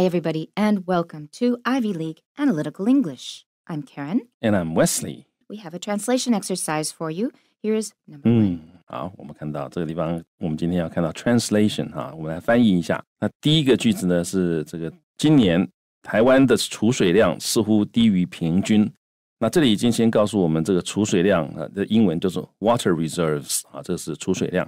Hi, everybody, and welcome to Ivy League Analytical English. I'm Karen. And I'm Wesley. We have a translation exercise for you. Here is number one. 嗯，好，我们看到这个地方，我们今天要看到 translation 哈，我们来翻译一下。那第一个句子呢是这个今年台湾的储水量似乎低于平均。那这里已经先告诉我们这个储水量啊，这英文就是 water reserves 啊，这是储水量。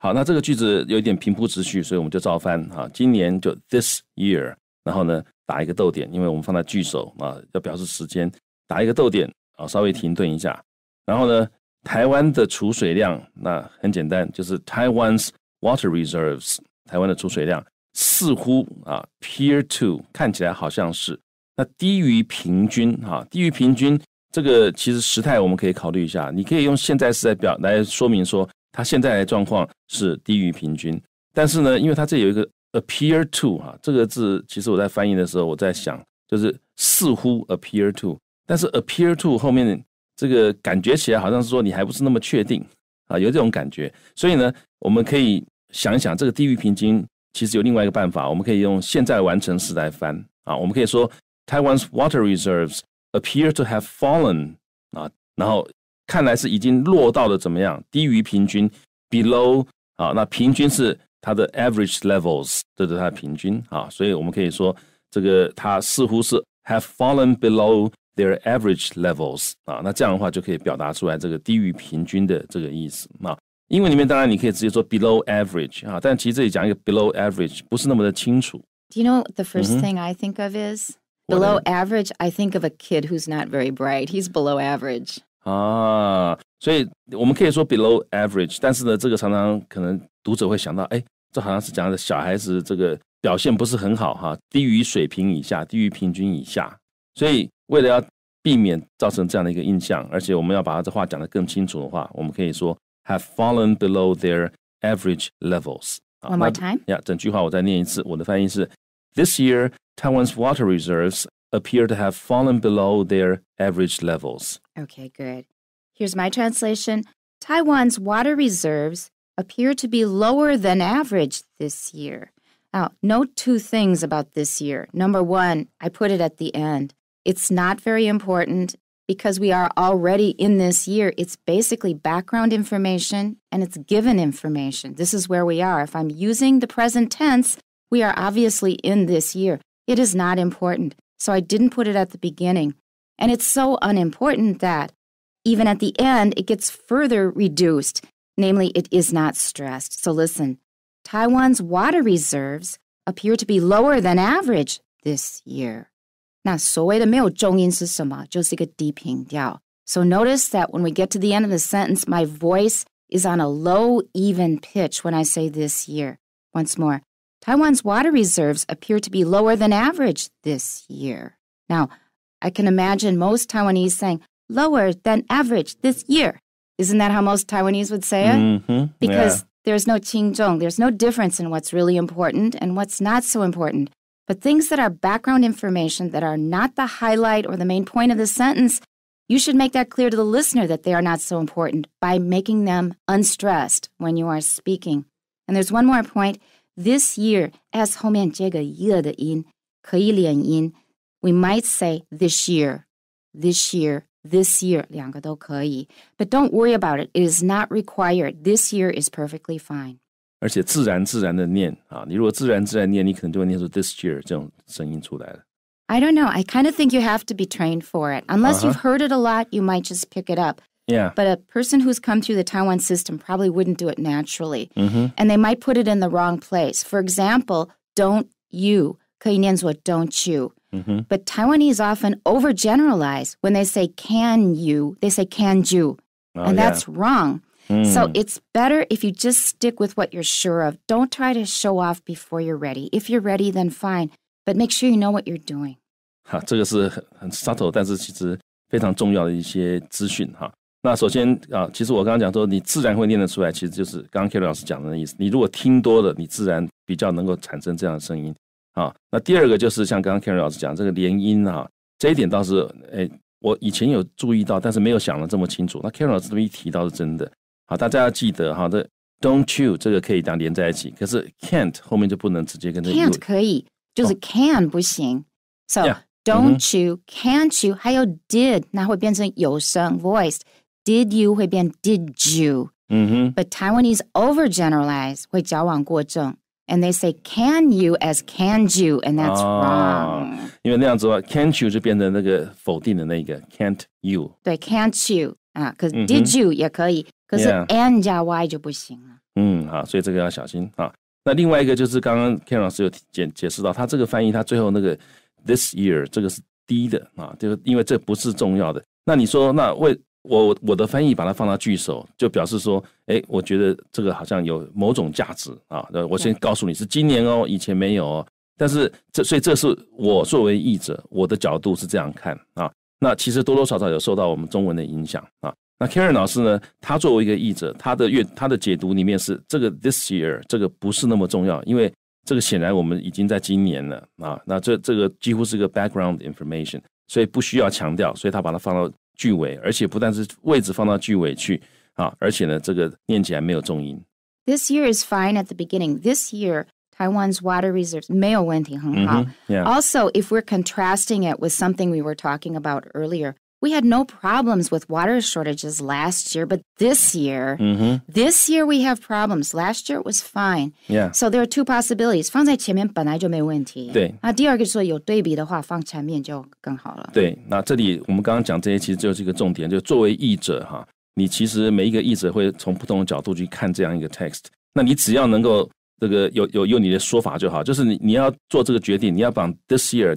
好，那这个句子有一点平铺直叙，所以我们就照翻哈。今年就 this year。然后呢，打一个逗点，因为我们放在句首啊，要表示时间，打一个逗点啊，稍微停顿一下。然后呢，台湾的储水量，那很简单，就是 Taiwan's water reserves。台湾的储水量似乎啊，p e e r to 看起来好像是那低于平均啊，低于平均。这个其实时态我们可以考虑一下，你可以用现在时来表来说明说它现在的状况是低于平均。但是呢，因为它这有一个。appear to 哈，这个字其实我在翻译的时候，我在想就是似乎 appear to，但是 appear to 后面这个感觉起来好像是说你还不是那么确定啊，有这种感觉，所以呢，我们可以想一想，这个低于平均其实有另外一个办法，我们可以用现在完成时来翻啊，我们可以说 Taiwan's water reserves appear to have fallen 啊，然后看来是已经落到了怎么样低于平均 below 啊，那平均是。它的 average levels，这是它的平均啊，所以我们可以说这个它似乎是 have fallen below their average levels 啊，那这样的话就可以表达出来这个低于平均的这个意思啊。英文里面当然你可以直接说 below average 啊，但其实这里讲一个 below average 不是那么的清楚。Do you know the first thing I think of is below average? I think of a kid who's not very bright. He's below average. 啊，所以我们可以说 below average，但是呢，这个常常可能读者会想到，哎，这好像是讲的小孩子这个表现不是很好哈，低于水平以下，低于平均以下。所以为了要避免造成这样的一个印象，而且我们要把这话讲得更清楚的话，我们可以说 have fallen below their average levels。One more time。呀，整句话我再念一次，我的翻译是：This year, Taiwan's water reserves appear to have fallen below their average levels. Okay, good. Here's my translation Taiwan's water reserves appear to be lower than average this year. Now, note two things about this year. Number one, I put it at the end. It's not very important because we are already in this year. It's basically background information and it's given information. This is where we are. If I'm using the present tense, we are obviously in this year. It is not important. So I didn't put it at the beginning. And it's so unimportant that even at the end, it gets further reduced Namely, it is not stressed. So listen, Taiwan's water reserves appear to be lower than average this year. So notice that when we get to the end of the sentence, my voice is on a low, even pitch when I say this year. Once more, Taiwan's water reserves appear to be lower than average this year. Now, I can imagine most Taiwanese saying, lower than average this year. Isn't that how most Taiwanese would say it? Mm-hmm. Because yeah. there's no qingzhong, there's no difference in what's really important and what's not so important. But things that are background information that are not the highlight or the main point of the sentence, you should make that clear to the listener that they are not so important by making them unstressed when you are speaking. And there's one more point. This year, as 后面这个 year we might say this year, this year, this year but do don't worry about it. It is not required. This year is perfectly fine. 而且自然自然的念啊，你如果自然自然念，你可能就会念出 this year 这种声音出来了。I don't know. I kind of think you have to be trained for it. Unless you've uh-huh. heard it a lot, you might just pick it up. Yeah. But a person who's come through the Taiwan system probably wouldn't do it naturally. Mm-hmm. And they might put it in the wrong place. For example, don't you. 可以念作 don't you. Mm-hmm. But Taiwanese often overgeneralize when they say can you, they say can you. Oh, and yeah. that's wrong. Mm. So it's better if you just stick with what you're sure of. Don't try to show off before you're ready. If you're ready, then fine. But make sure you know what you're doing. 哈，这个是很 subtle，但是其实非常重要的一些资讯哈。那首先啊，其实我刚刚讲说，你自然会念得出来，其实就是刚刚 Kerry 啊，那第二个就是像刚刚 Karen 老师讲这个联音啊，这一点倒是诶，我以前有注意到，但是没有想的这么清楚。那 Karen 老师这么一提，倒是真的。好，大家要记得哈，这 Don't you 这个可以当连在一起，可是 Can't 后面就不能直接跟个 Can't 可以，就是 Can 不行。So Don't you，Can't you，还有 Did，那会变成有声 voice，Did you 会变 Did you。嗯哼。But Taiwanese overgeneralize 会矫枉过正。And they say can you as can you, and that's 哦, ah. wrong. 因为那样子的话, can't you 就变成那个否定的那个, can't you. 对, can't you. 啊 ,cause uh, did you 也可以,可是 and 加 y 就不行了。嗯,好,所以这个要小心。那另外一个就是刚刚 Ken 老师有解释到,他这个翻译他最后那个 this year, 这个是低的,因为这不是重要的。那你说,那为,我我的翻译把它放到句首，就表示说，哎，我觉得这个好像有某种价值啊。那我先告诉你是今年哦，以前没有。哦。但是这所以这是我作为译者，我的角度是这样看啊。那其实多多少少有受到我们中文的影响啊。那 Karen 老师呢，他作为一个译者，他的阅他的解读里面是这个 this year 这个不是那么重要，因为这个显然我们已经在今年了啊。那这这个几乎是个 background information，所以不需要强调，所以他把它放到。句尾，而且不但是位置放到句尾去啊，而且呢，这个念起来没有重音。This year is fine at the beginning. This year. Taiwan's water reserves 没有问题，很好。Mm -hmm, yeah. Also, if we're contrasting it with something we were talking about earlier, we had no problems with water shortages last year, but this year, mm-hmm. this year we have problems. Last year it was fine. Yeah. So there are two possibilities. 放在前面本来就没问题。对。那第二个就是有对比的话，放前面就更好了。对。那这里我们刚刚讲这些，其实就是一个重点，就作为译者哈，你其实每一个译者会从不同的角度去看这样一个 text。那你只要能够这个有有有你的说法就好，就是你你要做这个决定，你要把 this year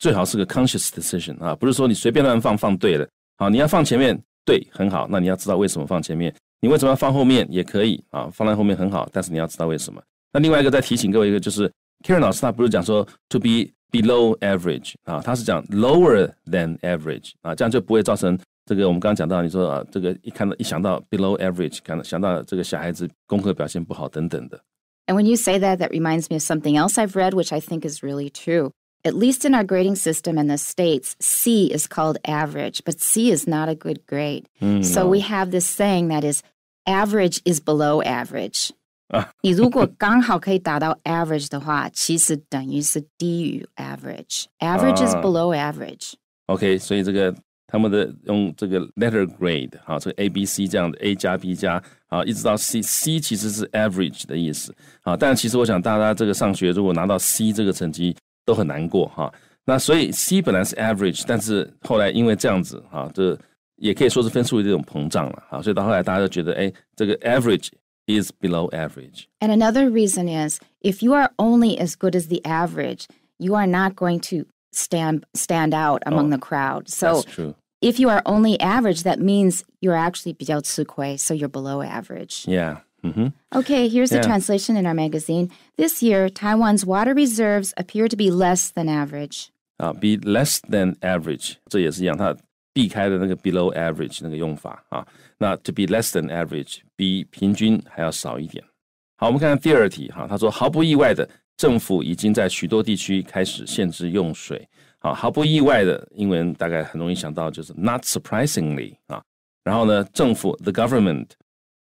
最好是个 conscious decision 啊，不是说你随便乱放放对了。好，你要放前面对很好，那你要知道为什么放前面，你为什么要放后面也可以啊，放在后面很好，但是你要知道为什么。那另外一个再提醒各位一个就是 k a 老师他不是讲说 to be below average 啊，他是讲 lower than average 啊，这样就不会造成。这个我们刚刚讲到，你说啊，这个一看到一想到 below average，看到想到这个小孩子功课表现不好等等的。And when you say that, that reminds me of something else I've read, which I think is really true at least in our grading system in the States, C is called average, but C is not a good grade. Mm, so no. we have this saying that is average is below average. 你如果刚好可以达到 average 的话，其实等于是低于 average。Average is below average。OK，所以这个他们的用这个 letter grade 啊，这个 A、B、C 这样的 A 加 B 加啊，一直到 C，C 其实是 average 的意思啊。但其实我想大家这个上学如果拿到 C 这个成绩，都很难过哈。那所以 C 本来是 average，但是后来因为这样子哈，这也可以说是分数的这种膨胀了啊，所以到后来大家就觉得，哎，这个 average is below average. And another reason is if you are only as good as the average, you are not going to stand stand out among oh, the crowd. So If you are only average, that means you're actually 比较吃亏, so you're below average. Yeah. Mm-hmm. Okay, here's yeah. a translation in our magazine. This year, Taiwan's water reserves appear to be less than average. Ah, be less than average. average，这也是一样，它避开的那个 below average 那个用法啊。那 to be less than average 比平均还要少一点。好，我们看看第二题哈，他说毫不意外的，政府已经在许多地区开始限制用水。好，毫不意外的，英文大概很容易想到就是 not surprisingly 啊。然后呢，政府 the government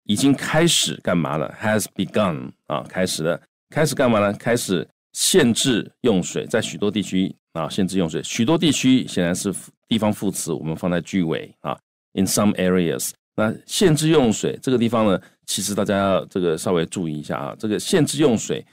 已经开始干嘛了？Has begun 啊，开始了，开始干嘛呢？开始限制用水，在许多地区啊，限制用水。许多地区显然是地方副词，我们放在句尾啊。In some areas，那限制用水这个地方呢，其实大家要这个稍微注意一下啊。这个限制用水，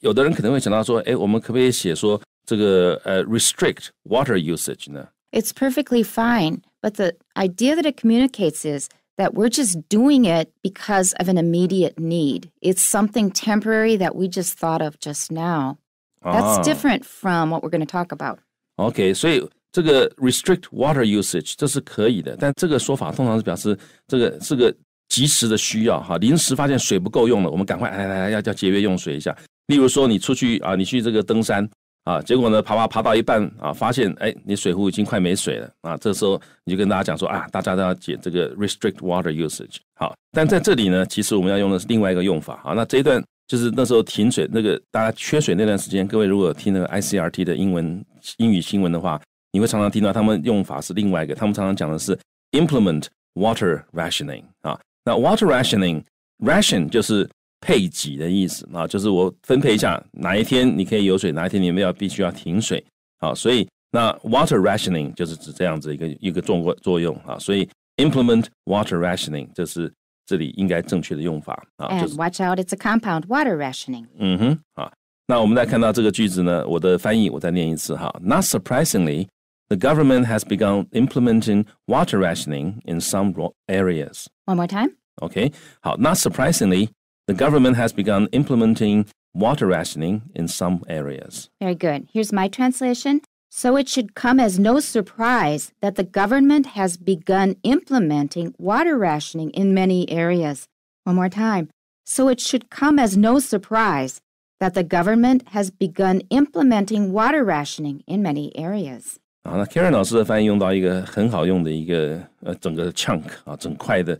有的人可能会想到说，哎，我们可不可以写说这个呃、uh,，restrict water usage 呢？It's perfectly fine, but the idea that it communicates is that we're just doing it because of an immediate need. It's something temporary that we just thought of just now. That's ah. different from what we're going to talk about. Okay, 所以这个 restrict water usage 这是可以的，但这个说法通常是表示这个是个及时的需要哈，临时发现水不够用了，我们赶快来来来要要节约用水一下。例如说你出去啊，你去这个登山啊，结果呢，爬爬爬到一半啊，发现哎，你水壶已经快没水了啊。这时候你就跟大家讲说啊，大家都要解这个 restrict water usage 好。但在这里呢，其实我们要用的是另外一个用法啊。那这一段就是那时候停水，那个大家缺水那段时间，各位如果听那个 I C R T 的英文英语新闻的话，你会常常听到他们用法是另外一个，他们常常讲的是 implement water rationing 啊。那 water rationing ration 就是配给的意思啊，就是我分配一下，哪一天你可以有水，哪一天你们要必须要停水啊。所以那 water rationing 就是指这样子一个一个作用作用啊。所以 implement water rationing 这是这里应该正确的用法啊。And watch out, it's a compound water rationing. 嗯哼啊，那我们再看到这个句子呢，我的翻译我再念一次哈。Not surprisingly, the government has begun implementing water rationing in some areas. One more time. o k 好，Not surprisingly. the government has begun implementing water rationing in some areas. Very good. Here's my translation. So it should come as no surprise that the government has begun implementing water rationing in many areas. One more time. So it should come as no surprise that the government has begun implementing water rationing in many areas. 啊，那 Karen 老师的翻译用到一个很好用的一个呃整个 chunk 啊，整块的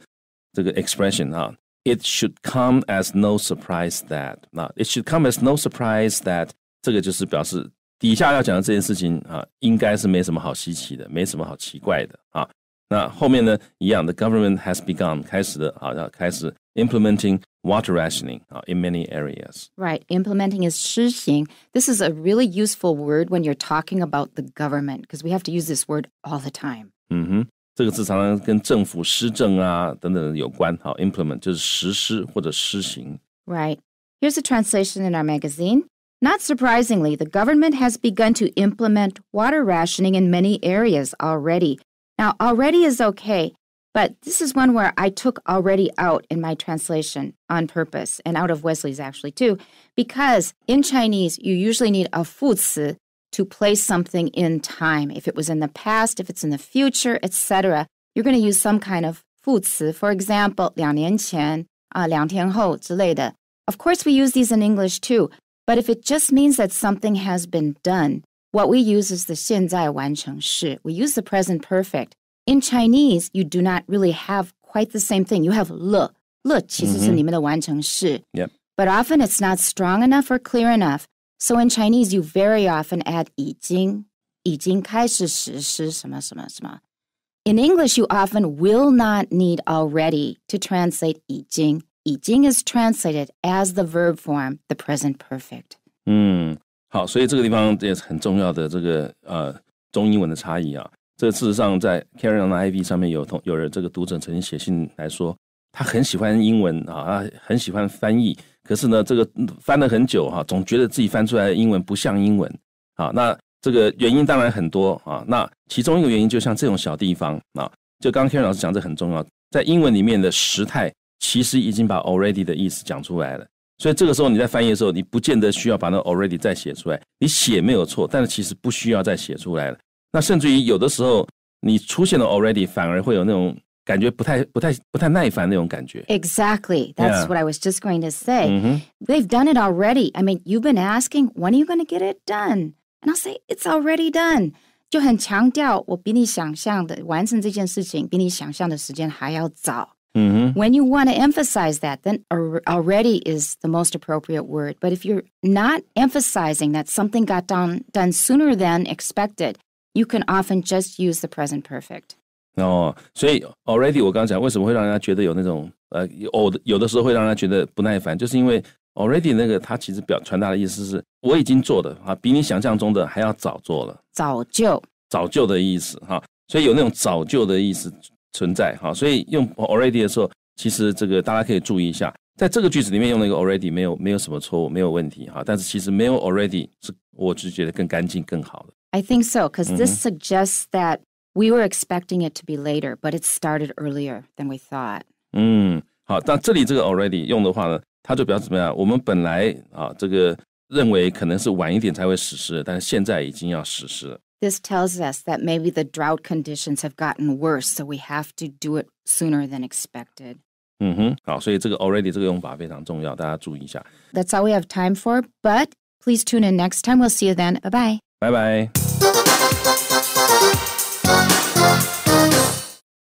这个 expression 啊，it should come as no surprise that 那 it should come as no surprise that government has begun 开始的啊，要开始 implementing water rationing in many areas. Right, implementing is 施行. This is a really useful word when you're talking about the government because we have to use this word all the time. Mm-hmm. 这个字常常跟政府施政啊等等有关。好，implement 就是实施或者施行。Right. Here's a translation in our magazine. Not surprisingly, the government has begun to implement water rationing in many areas already. Now, already is okay, but this is one where I took already out in my translation on purpose and out of Wesley's actually too, because in Chinese, you usually need a 副词 to place something in time. If it was in the past, if it's in the future, etc., you're going to use some kind of 副词. For example, 两年前,两天后之类的. Of course, we use these in English too, but if it just means that something has been done, what we use is the 现在完成式. We use the present perfect. In Chinese, you do not really have quite the same thing. You have 了,了其实是你们的完成式. Mm -hmm. Yep. But often it's not strong enough or clear enough. So in Chinese, you very often add 已经,已经开始实施什么什么什么. In English, you often will not need already to translate 已经.已经 is translated as the verb form, the present perfect. 嗯，好，所以这个地方也是很重要的这个呃中英文的差异啊。这事实上在 Karen 的 IV 上面有同有人这个读者曾经写信来说，他很喜欢英文啊，他很喜欢翻译，可是呢，这个翻了很久哈，总觉得自己翻出来的英文不像英文啊。那这个原因当然很多啊。那其中一个原因，就像这种小地方啊，就刚刚 k r 老师讲，这很重要。在英文里面的时态，其实已经把 already 的意思讲出来了。所以这个时候你在翻译的时候，你不见得需要把那 already 再写出来。你写没有错，但是其实不需要再写出来了。那甚至于有的时候，你出现了 already，反而会有那种。感觉不太、不太、不太耐烦那种感觉。Exactly. That's yeah. what I was just going to say. -hmm. They've done it already. I mean, you've been asking, when are you going to get it done? And I'll say, it's already done. 就很强调，我比你想象的完成这件事情，比你想象的时间还要早。Mm -hmm. When you want to emphasize that, then already is the most appropriate word. But if you're not emphasizing that something got done, done sooner than expected, you can often just use the present perfect. 哦，所以 already 我刚刚讲，为什么会让人家觉得有那种呃，有的有的时候会让人家觉得不耐烦，就是因为 already 那个它其实表传达的意思是，我已经做的啊，比你想象中的还要早做了。早就，早就的意思哈，所以有那种早就的意思存在哈，所以用 already 的时候，其实这个大家可以注意一下，在这个句子里面用那个 already 没有没有什么错误，没有问题哈，但是其实没有 already 是，我是觉得更干净，更好的。I think so, because this suggests that. We were expecting it to be later, but it started earlier than we thought. 嗯，好，那这里这个 mm. already 用的话呢，它就表示怎么样？我们本来啊，这个认为可能是晚一点才会实施，但是现在已经要实施了。This tells us that maybe the drought conditions have gotten worse, so we have to do it sooner than expected. 嗯哼，好，所以这个 mm-hmm. already 这个用法非常重要，大家注意一下。That's all we have time for, but please tune in next time. We'll see you then. Bye bye. Bye bye.